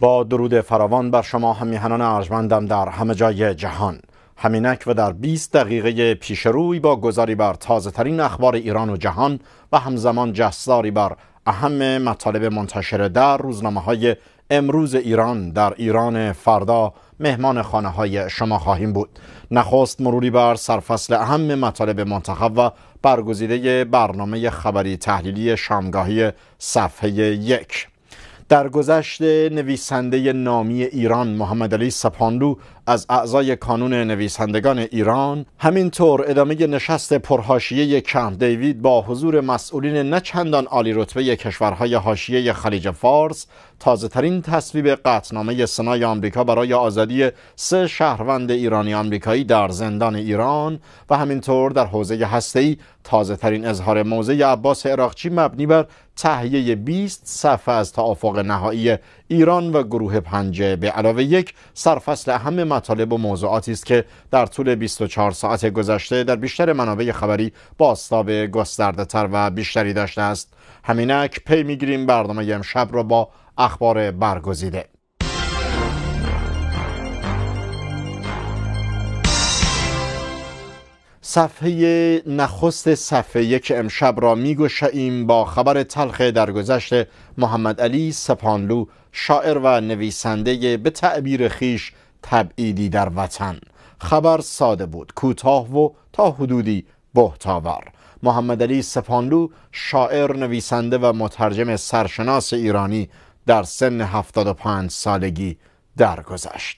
با درود فراوان بر شما همیهنان ارجمندم در همه جای جهان همینک و در 20 دقیقه پیش روی با گذاری بر تازه ترین اخبار ایران و جهان و همزمان جستاری بر اهم مطالب منتشر در روزنامه های امروز ایران در ایران فردا مهمان خانه های شما خواهیم بود نخست مروری بر سرفصل اهم مطالب منتخب و برگزیده برنامه خبری تحلیلی شامگاهی صفحه یک در گذشت نویسنده نامی ایران محمد علی از اعضای کانون نویسندگان ایران همینطور ادامه نشست پرهاشیه کمپ دیوید با حضور مسئولین نچندان عالی رتبه کشورهای حاشیه خلیج فارس تازه ترین تصویب قطنامه سنای آمریکا برای آزادی سه شهروند ایرانی آمریکایی در زندان ایران و همینطور در حوزه هسته‌ای تازه ترین اظهار موضع عباس عراقچی مبنی بر تهیه 20 صفحه از توافق نهایی ایران و گروه پنجه به علاوه یک سرفصل اهم مطالب و موضوعاتی است که در طول 24 ساعت گذشته در بیشتر منابع خبری باستاب تر و بیشتری داشته است همینک پی میگیریم برنامه امشب را با اخبار برگزیده صفحه نخست صفحه یک امشب را میگوشیم با خبر تلخ درگذشت محمد علی سپانلو شاعر و نویسنده به تعبیر خیش تبعیدی در وطن خبر ساده بود کوتاه و تا حدودی بهتاور محمد علی سپانلو شاعر نویسنده و مترجم سرشناس ایرانی در سن 75 سالگی درگذشت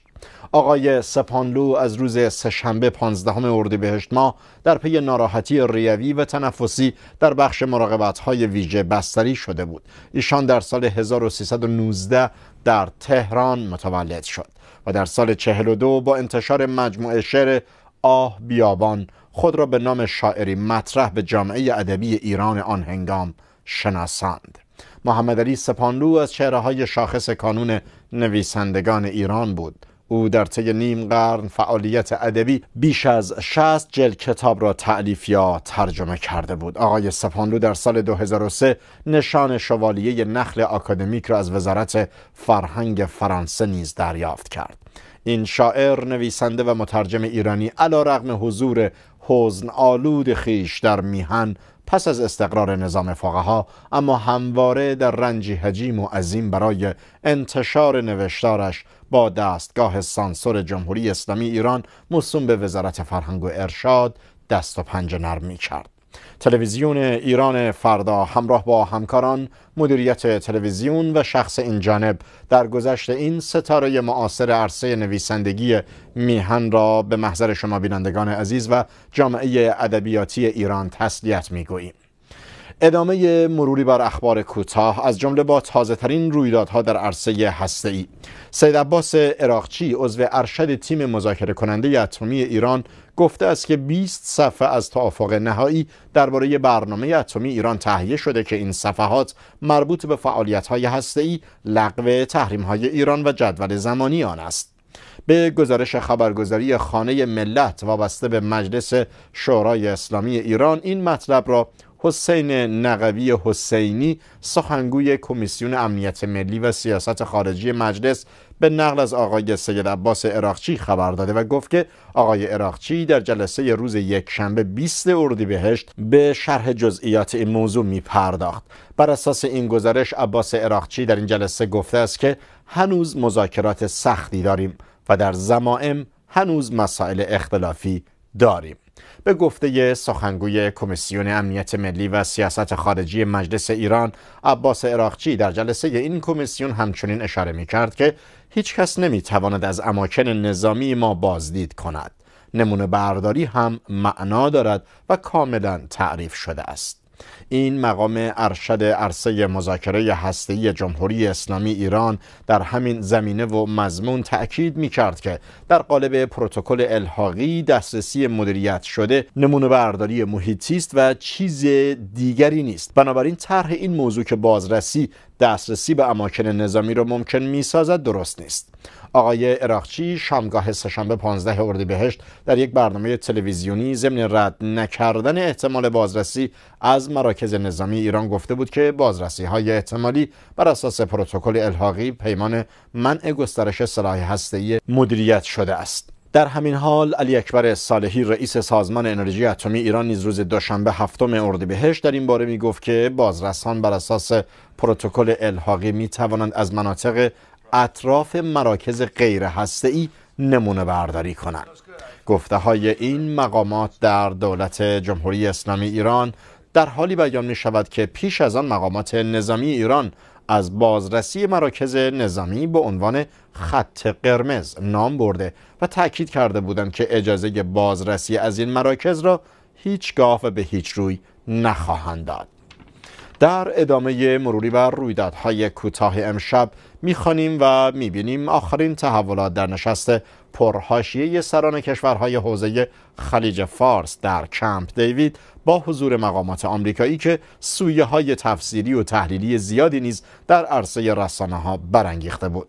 آقای سپانلو از روز سهشنبه 15 اردیبهشت ماه در پی ناراحتی ریوی و تنفسی در بخش مراقبت های ویژه بستری شده بود ایشان در سال 1319 در تهران متولد شد و در سال 42 با انتشار مجموعه شعر آه بیابان خود را به نام شاعری مطرح به جامعه ادبی ایران آن هنگام شناساند محمد علی سپانلو از چهره های شاخص کانون نویسندگان ایران بود او در طی نیم قرن فعالیت ادبی بیش از 60 جلد کتاب را تعلیف یا ترجمه کرده بود آقای سپانلو در سال 2003 نشان شوالیه نخل آکادمیک را از وزارت فرهنگ فرانسه نیز دریافت کرد این شاعر نویسنده و مترجم ایرانی علا رغم حضور حزن آلود خیش در میهن پس از استقرار نظام فقها اما همواره در رنجی هجیم و عظیم برای انتشار نوشتارش با دستگاه سانسور جمهوری اسلامی ایران مصوم به وزارت فرهنگ و ارشاد دست و پنج نرم می کرد تلویزیون ایران فردا همراه با همکاران مدیریت تلویزیون و شخص این جانب در گذشت این ستاره معاصر عرصه نویسندگی میهن را به محضر شما بینندگان عزیز و جامعه ادبیاتی ایران تسلیت میگوییم ادامه مروری بر اخبار کوتاه از جمله با تازه ترین رویدادها در عرصه هسته ای سید عباس عراقچی عضو ارشد تیم مذاکره کننده اتمی ایران گفته است که 20 صفحه از توافق نهایی درباره برنامه اتمی ایران تهیه شده که این صفحات مربوط به فعالیت‌های هسته‌ای، لغو های ایران و جدول زمانی آن است. به گزارش خبرگزاری خانه ملت وابسته به مجلس شورای اسلامی ایران این مطلب را حسین نقوی حسینی سخنگوی کمیسیون امنیت ملی و سیاست خارجی مجلس به نقل از آقای سید عباس عراقچی خبر داده و گفت که آقای عراقچی در جلسه روز یکشنبه 20 اردیبهشت به شرح جزئیات این موضوع می پرداخت بر اساس این گزارش عباس عراقچی در این جلسه گفته است که هنوز مذاکرات سختی داریم و در زمائم هنوز مسائل اختلافی داریم به گفته سخنگوی کمیسیون امنیت ملی و سیاست خارجی مجلس ایران عباس عراقچی در جلسه این کمیسیون همچنین اشاره می کرد که هیچ کس نمی تواند از اماکن نظامی ما بازدید کند. نمونه برداری هم معنا دارد و کاملا تعریف شده است. این مقام ارشد عرصه مذاکره هسته‌ای جمهوری اسلامی ایران در همین زمینه و مضمون تأکید می کرد که در قالب پروتکل الحاقی دسترسی مدیریت شده نمونه برداری محیطی است و چیز دیگری نیست بنابراین طرح این موضوع که بازرسی دسترسی به اماکن نظامی را ممکن می درست نیست آقای اراخچی شامگاه سهشنبه 15 اردیبهشت در یک برنامه تلویزیونی ضمن رد نکردن احتمال بازرسی از مراکز نظامی ایران گفته بود که بازرسی های احتمالی بر اساس پروتکل الحاقی پیمان منع گسترش سلاح هسته‌ای مدیریت شده است در همین حال علی اکبر صالحی رئیس سازمان انرژی اتمی ایران نیز روز دوشنبه هفتم اردیبهشت در این باره می گفت که بازرسان بر اساس پروتکل الحاقی می توانند از مناطق اطراف مراکز غیر هسته‌ای نمونه برداری کنند گفته های این مقامات در دولت جمهوری اسلامی ایران در حالی بیان می شود که پیش از آن مقامات نظامی ایران از بازرسی مراکز نظامی به عنوان خط قرمز نام برده و تاکید کرده بودند که اجازه بازرسی از این مراکز را هیچگاه و به هیچ روی نخواهند داد در ادامه مروری بر رویدادهای کوتاه امشب میخوانیم و میبینیم آخرین تحولات در نشست پرهاشیه سران کشورهای حوزه خلیج فارس در کمپ دیوید با حضور مقامات آمریکایی که سویه های تفسیری و تحلیلی زیادی نیز در عرصه رسانه ها برانگیخته بود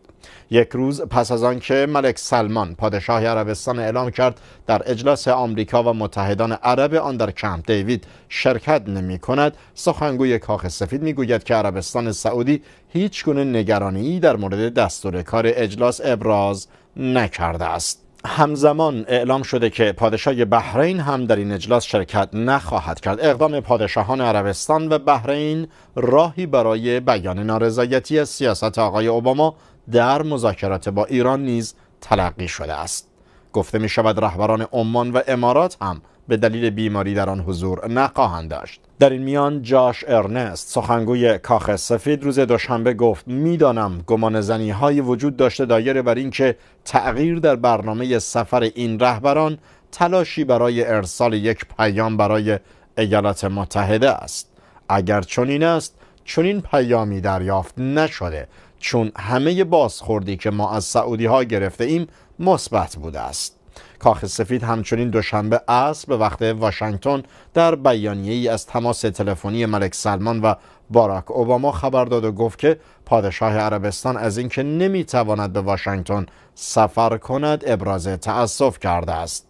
یک روز پس از که ملک سلمان پادشاه عربستان اعلام کرد در اجلاس آمریکا و متحدان عرب آن در کمپ دیوید شرکت نمی کند سخنگوی کاخ سفید می گوید که عربستان سعودی هیچ گونه نگرانی در مورد دستور کار اجلاس ابراز نکرده است همزمان اعلام شده که پادشاه بحرین هم در این اجلاس شرکت نخواهد کرد اقدام پادشاهان عربستان و بحرین راهی برای بیان نارضایتی از سیاست آقای اوباما در مذاکرات با ایران نیز تلقی شده است گفته می شود رهبران عمان و امارات هم به دلیل بیماری در آن حضور نخواهند داشت در این میان جاش ارنست سخنگوی کاخ سفید روز دوشنبه گفت میدانم گمان زنی های وجود داشته دایره بر اینکه تغییر در برنامه سفر این رهبران تلاشی برای ارسال یک پیام برای ایالات متحده است اگر چنین است چنین پیامی دریافت نشده چون همه بازخوردی که ما از سعودی ها گرفته ایم مثبت بوده است کاخ سفید همچنین دوشنبه عصر به وقت واشنگتن در بیانیه ای از تماس تلفنی ملک سلمان و باراک اوباما خبر داد و گفت که پادشاه عربستان از اینکه نمیتواند به واشنگتن سفر کند ابراز تاسف کرده است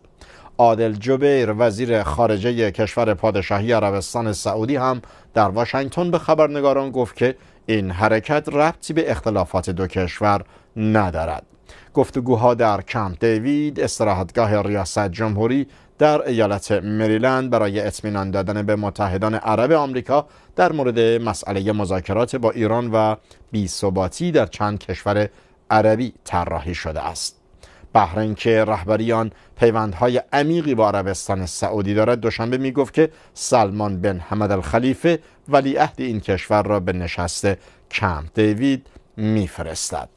عادل جبیر وزیر خارجه کشور پادشاهی عربستان سعودی هم در واشنگتن به خبرنگاران گفت که این حرکت ربطی به اختلافات دو کشور ندارد گفتگوها در کمپ دیوید استراحتگاه ریاست جمهوری در ایالت مریلند برای اطمینان دادن به متحدان عرب آمریکا در مورد مسئله مذاکرات با ایران و بیثباتی در چند کشور عربی طراحی شده است بحرین که رهبری پیوندهای عمیقی با عربستان سعودی دارد دوشنبه می گفت که سلمان بن حمد الخلیفه ولیعهد این کشور را به نشست کمپ دیوید فرستد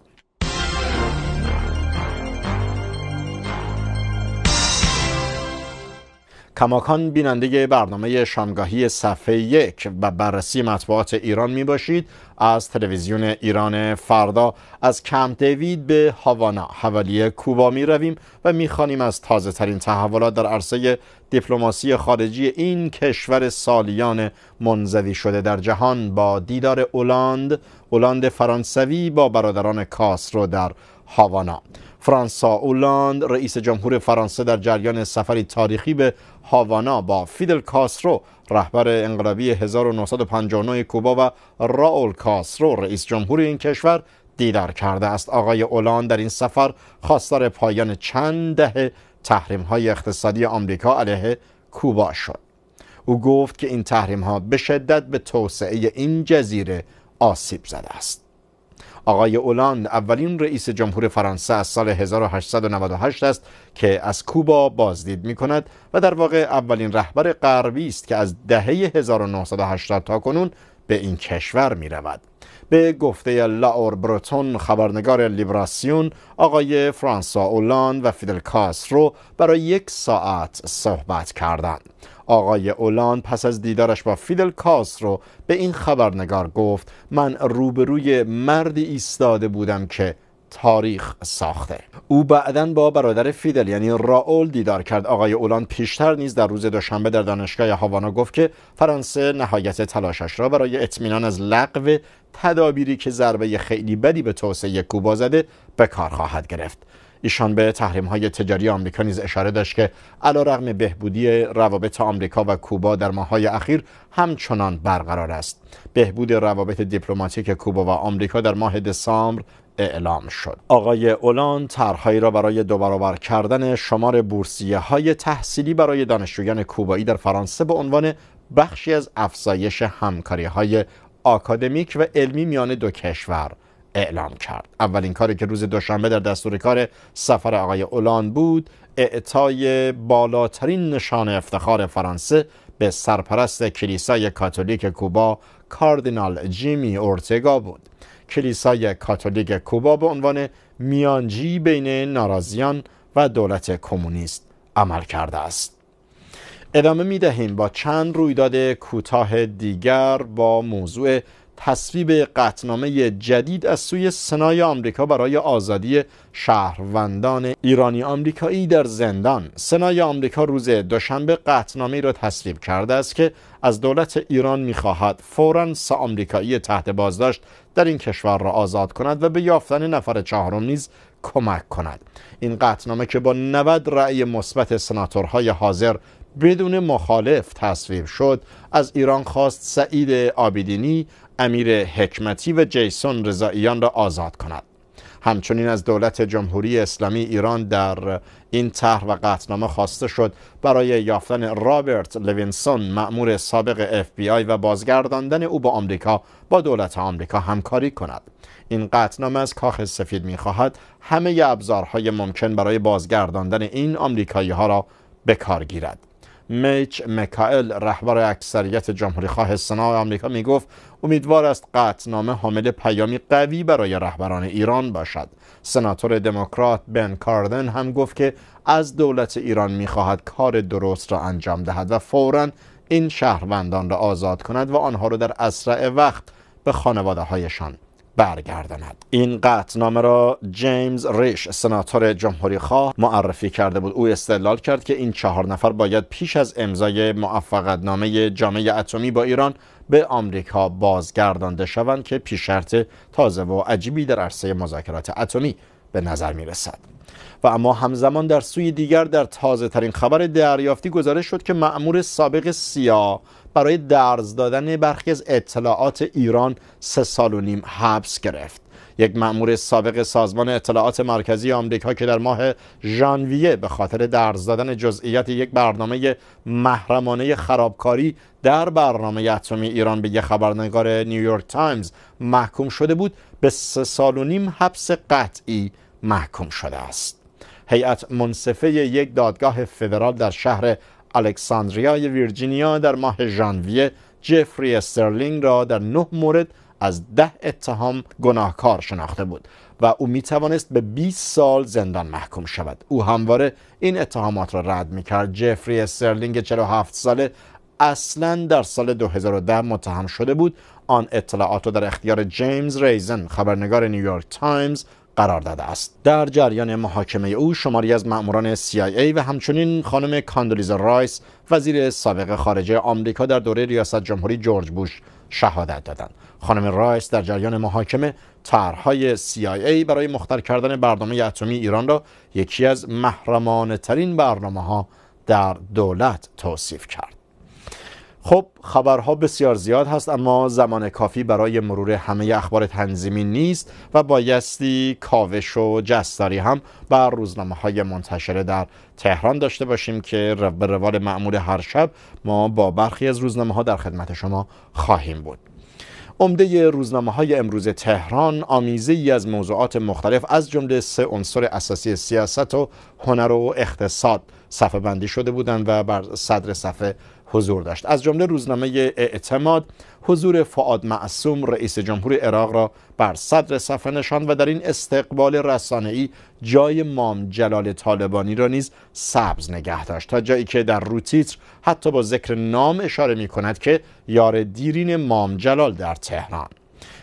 کماکان بیننده برنامه شامگاهی صفحه یک و بررسی مطبوعات ایران می باشید از تلویزیون ایران فردا از کمپ دیوید به هاوانا حوالی کوبا می رویم و می خوانیم از تازه ترین تحولات در عرصه دیپلماسی خارجی این کشور سالیان منزوی شده در جهان با دیدار اولاند اولاند فرانسوی با برادران رو در هاوانا فرانسا اولاند رئیس جمهور فرانسه در جریان سفری تاریخی به هاوانا با فیدل کاسترو رهبر انقلابی 1959 کوبا و راول کاسترو رئیس جمهور این کشور دیدار کرده است آقای اولان در این سفر خواستار پایان چند دهه تحریم های اقتصادی آمریکا علیه کوبا شد او گفت که این تحریم ها به شدت به توسعه این جزیره آسیب زده است آقای اولاند اولین رئیس جمهور فرانسه از سال 1898 است که از کوبا بازدید می کند و در واقع اولین رهبر غربی است که از دهه 1980 تا کنون به این کشور می رود. به گفته لاور بروتون خبرنگار لیبراسیون آقای فرانسا اولان و فیدل کاسترو برای یک ساعت صحبت کردند آقای اولان پس از دیدارش با فیدل رو به این خبرنگار گفت من روبروی مردی ایستاده بودم که تاریخ ساخته او بعدا با برادر فیدل یعنی راول دیدار کرد آقای اولان پیشتر نیز در روز دوشنبه در دانشگاه هاوانا گفت که فرانسه نهایت تلاشش را برای اطمینان از لغو تدابیری که ضربه خیلی بدی به توسعه کوبا زده به کار خواهد گرفت ایشان به تحریم های تجاری آمریکا نیز اشاره داشت که علیرغم بهبودی روابط آمریکا و کوبا در های اخیر همچنان برقرار است بهبود روابط دیپلماتیک کوبا و آمریکا در ماه دسامبر اعلام شد آقای اولان طرحهایی را برای دو کردن شمار بورسیه های تحصیلی برای دانشجویان کوبایی در فرانسه به عنوان بخشی از افزایش همکاری های آکادمیک و علمی میان دو کشور اعلام کرد اولین کاری که روز دوشنبه در دستور کار سفر آقای اولان بود اعطای بالاترین نشان افتخار فرانسه به سرپرست کلیسای کاتولیک کوبا کاردینال جیمی اورتگا بود کلیسای کاتولیک کوبا به عنوان میانجی بین ناراضیان و دولت کمونیست عمل کرده است ادامه می دهیم با چند رویداد کوتاه دیگر با موضوع تصویب قطنامه جدید از سوی سنای آمریکا برای آزادی شهروندان ایرانی آمریکایی در زندان سنای آمریکا روز دوشنبه قطنامه را تصویب کرده است که از دولت ایران میخواهد فورا سه آمریکایی تحت بازداشت در این کشور را آزاد کند و به یافتن نفر چهارم نیز کمک کند این قطنامه که با 90 رأی مثبت سناتورهای حاضر بدون مخالف تصویب شد از ایران خواست سعید آبیدینی امیر حکمتی و جیسون رضاییان را آزاد کند همچنین از دولت جمهوری اسلامی ایران در این طرح و قطنامه خواسته شد برای یافتن رابرت لوینسون مأمور سابق اف بی آی و بازگرداندن او به آمریکا با دولت آمریکا همکاری کند این قطنامه از کاخ سفید میخواهد همه ابزارهای ممکن برای بازگرداندن این آمریکایی ها را به کار گیرد میچ مکائل رهبر اکثریت جمهوری خواه سنا آمریکا گفت امیدوار است قطنامه حامل پیامی قوی برای رهبران ایران باشد سناتور دموکرات بن کاردن هم گفت که از دولت ایران میخواهد کار درست را انجام دهد و فوراً این شهروندان را آزاد کند و آنها را در اسرع وقت به خانواده هایشان برگرداند این نامه را جیمز ریش سناتور جمهوری خواه معرفی کرده بود او استدلال کرد که این چهار نفر باید پیش از امضای نامه جامعه اتمی با ایران به آمریکا بازگردانده شوند که شرط تازه و عجیبی در عرصه مذاکرات اتمی به نظر می رسد و اما همزمان در سوی دیگر در تازه ترین خبر دریافتی گزارش شد که معمور سابق سیا برای درز دادن برخی از اطلاعات ایران سه سال و نیم حبس گرفت یک مأمور سابق سازمان اطلاعات مرکزی آمریکا که در ماه ژانویه به خاطر درز دادن جزئیات یک برنامه محرمانه خرابکاری در برنامه اتمی ایران به یک خبرنگار نیویورک تایمز محکوم شده بود به سه سال و نیم حبس قطعی محکوم شده است هیئت منصفه یک دادگاه فدرال در شهر الکساندریای ویرجینیا در ماه ژانویه جفری استرلینگ را در نه مورد از ده اتهام گناهکار شناخته بود و او می توانست به 20 سال زندان محکوم شود او همواره این اتهامات را رد می کرد جفری استرلینگ 47 ساله اصلا در سال 2010 متهم شده بود آن اطلاعات را در اختیار جیمز ریزن خبرنگار نیویورک تایمز قرار داده است در جریان محاکمه او شماری از ماموران CIA و همچنین خانم کاندولیزا رایس وزیر سابق خارجه آمریکا در دوره ریاست جمهوری جورج بوش شهادت دادند خانم رایس در جریان محاکمه طرحهای CIA برای مختل کردن برنامه اتمی ایران را یکی از محرمانه ترین برنامه ها در دولت توصیف کرد خب خبرها بسیار زیاد هست اما زمان کافی برای مرور همه اخبار تنظیمی نیست و بایستی کاوش و جستاری هم بر روزنامه های منتشره در تهران داشته باشیم که به روال معمول هر شب ما با برخی از روزنامه ها در خدمت شما خواهیم بود عمده روزنامه های امروز تهران آمیزه ای از موضوعات مختلف از جمله سه عنصر اساسی سیاست و هنر و اقتصاد صفحه بندی شده بودند و بر صدر صفحه حضور داشت از جمله روزنامه اعتماد حضور فعاد معصوم رئیس جمهور عراق را بر صدر صفحه نشان و در این استقبال ای جای مام جلال طالبانی را نیز سبز نگه داشت تا جایی که در رو تیتر حتی با ذکر نام اشاره می کند که یار دیرین مام جلال در تهران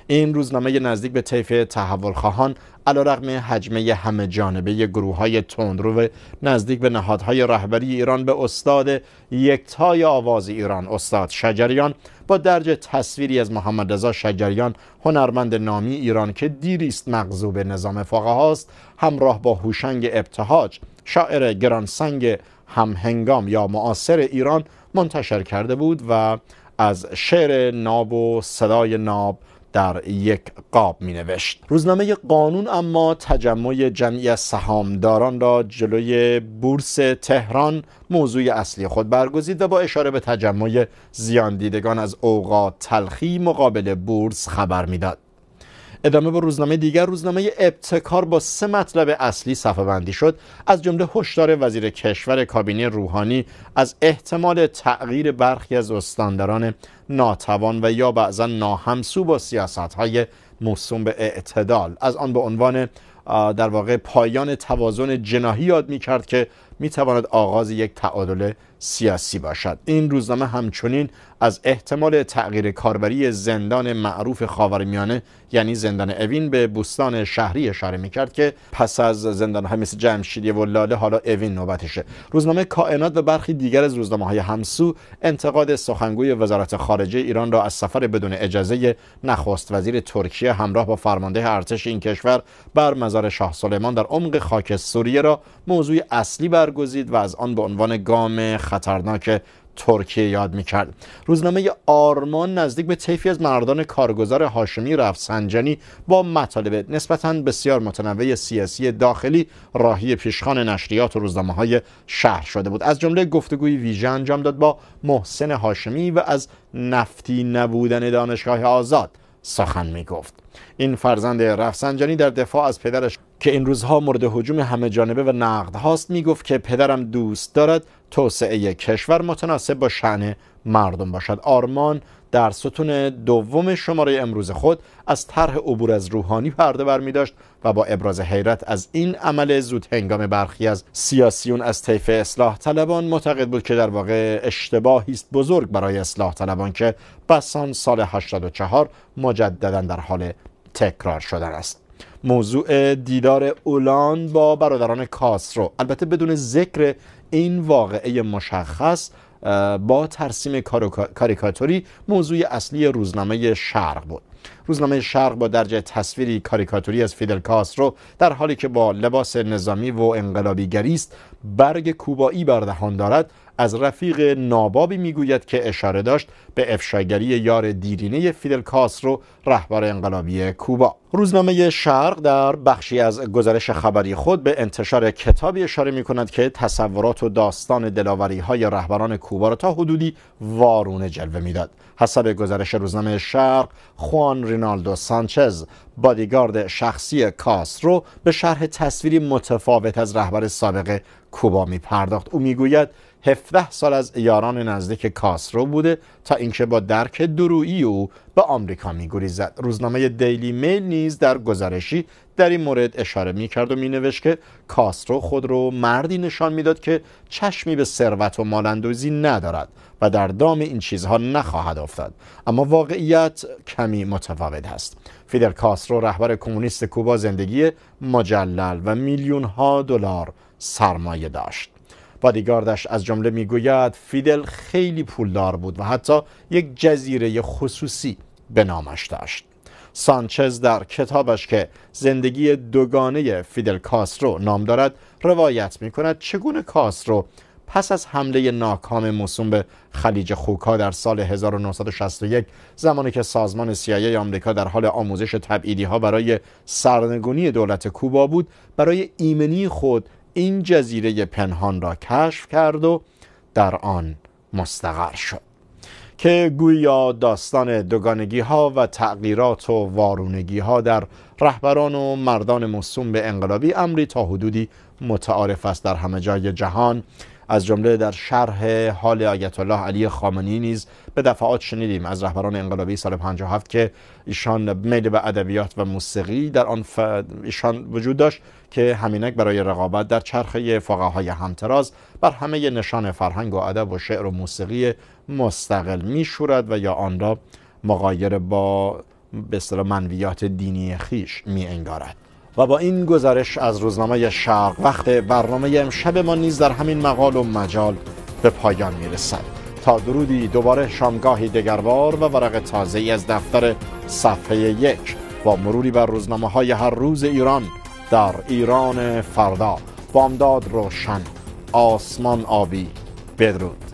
این روزنامه نزدیک به طیف تحولخواهان رقم حجمه همه جانبه گروه های تندرو نزدیک به نهادهای رهبری ایران به استاد یکتای آواز ایران استاد شجریان با درج تصویری از محمد رضا شجریان هنرمند نامی ایران که دیریست مغزوب نظام فقهاست همراه با هوشنگ ابتهاج شاعر گرانسنگ همهنگام یا معاصر ایران منتشر کرده بود و از شعر ناب و صدای ناب در یک قاب می نوشت روزنامه قانون اما تجمع جمعی از سهامداران را جلوی بورس تهران موضوع اصلی خود برگزید و با اشاره به تجمع زیان دیدگان از اوقات تلخی مقابل بورس خبر میداد ادامه به روزنامه دیگر روزنامه ابتکار با سه مطلب اصلی صفحه بندی شد از جمله هشدار وزیر کشور کابینه روحانی از احتمال تغییر برخی از استانداران ناتوان و یا بعضا ناهمسو با سیاست های موسوم به اعتدال از آن به عنوان در واقع پایان توازن جناهی یاد می کرد که می تواند آغاز یک تعادل سیاسی باشد این روزنامه همچنین از احتمال تغییر کاربری زندان معروف خاورمیانه یعنی زندان اوین به بوستان شهری اشاره میکرد که پس از زندان های مثل جمشیدیه و لاله حالا اوین نوبتشه روزنامه کائنات و برخی دیگر از روزنامه های همسو انتقاد سخنگوی وزارت خارجه ایران را از سفر بدون اجازه نخواست وزیر ترکیه همراه با فرمانده ارتش این کشور بر مزار شاه سلیمان در عمق خاک سوریه را موضوع اصلی برگزید و از آن به عنوان گام خ... خطرناک ترکیه یاد میکرد روزنامه آرمان نزدیک به طیفی از مردان کارگزار هاشمی رفسنجانی با مطالب نسبتا بسیار متنوع سیاسی داخلی راهی پیشخان نشریات و روزنامه های شهر شده بود از جمله گفتگوی ویژه انجام داد با محسن هاشمی و از نفتی نبودن دانشگاه آزاد سخن میگفت این فرزند رفسنجانی در دفاع از پدرش که این روزها مورد حجوم همه جانبه و نقد هاست گفت که پدرم دوست دارد توسعه کشور متناسب با شعن مردم باشد آرمان در ستون دوم شماره امروز خود از طرح عبور از روحانی پرده برمی داشت و با ابراز حیرت از این عمل زود هنگام برخی از سیاسیون از طیف اصلاح طلبان معتقد بود که در واقع اشتباهی است بزرگ برای اصلاح طلبان که بسان سال 84 مجددا در حال تکرار شدن است موضوع دیدار اولان با برادران کاسترو البته بدون ذکر این واقعه مشخص با ترسیم کاریکاتوری موضوع اصلی روزنامه شرق بود روزنامه شرق با درجه تصویری کاریکاتوری از فیدل کاسترو در حالی که با لباس نظامی و انقلابی گریست برگ کوبایی بر دهان دارد از رفیق نابابی میگوید که اشاره داشت به افشاگری یار دیرینه فیدل کاسترو رهبر انقلابی کوبا روزنامه شرق در بخشی از گزارش خبری خود به انتشار کتابی اشاره می کند که تصورات و داستان دلاوری های رهبران کوبا را تا حدودی وارونه جلوه میداد. حسب گزارش روزنامه شرق، خوان رینالدو سانچز، بادیگارد شخصی کاسترو به شرح تصویری متفاوت از رهبر سابق کوبا می پرداخت. او میگوید 17 سال از یاران نزدیک کاسرو بوده تا اینکه با درک درویی او به آمریکا میگریزد روزنامه دیلی میل نیز در گزارشی در این مورد اشاره میکرد و مینوشت که کاسترو خود رو مردی نشان میداد که چشمی به ثروت و مالندوزی ندارد و در دام این چیزها نخواهد افتاد اما واقعیت کمی متفاوت است فیدر کاسترو رهبر کمونیست کوبا زندگی مجلل و میلیون ها دلار سرمایه داشت بادیگاردش از جمله میگوید فیدل خیلی پولدار بود و حتی یک جزیره خصوصی به نامش داشت سانچز در کتابش که زندگی دوگانه فیدل کاسترو نام دارد روایت می کند چگونه کاسترو پس از حمله ناکام موسوم به خلیج خوکا در سال 1961 زمانی که سازمان CIA آمریکا در حال آموزش تبعیدی ها برای سرنگونی دولت کوبا بود برای ایمنی خود این جزیره پنهان را کشف کرد و در آن مستقر شد که گویا داستان دوگانگی ها و تغییرات و وارونگی ها در رهبران و مردان مصوم به انقلابی امری تا حدودی متعارف است در همه جای جهان از جمله در شرح حال آیت الله علی خامنی نیز به دفعات شنیدیم از رهبران انقلابی سال 57 که ایشان میل به ادبیات و موسیقی در آن ایشان وجود داشت که همینک برای رقابت در چرخه های همتراز بر همه نشان فرهنگ و ادب و شعر و موسیقی مستقل میشورد و یا آن را مغایر با به منویات دینی خیش می انگارد و با این گزارش از روزنامه شرق وقت برنامه امشب ما نیز در همین مقال و مجال به پایان میرسد تا درودی دوباره شامگاهی دگربار و ورق تازه از دفتر صفحه یک با مروری بر روزنامه های هر روز ایران در ایران فردا بامداد روشن آسمان آبی بدرود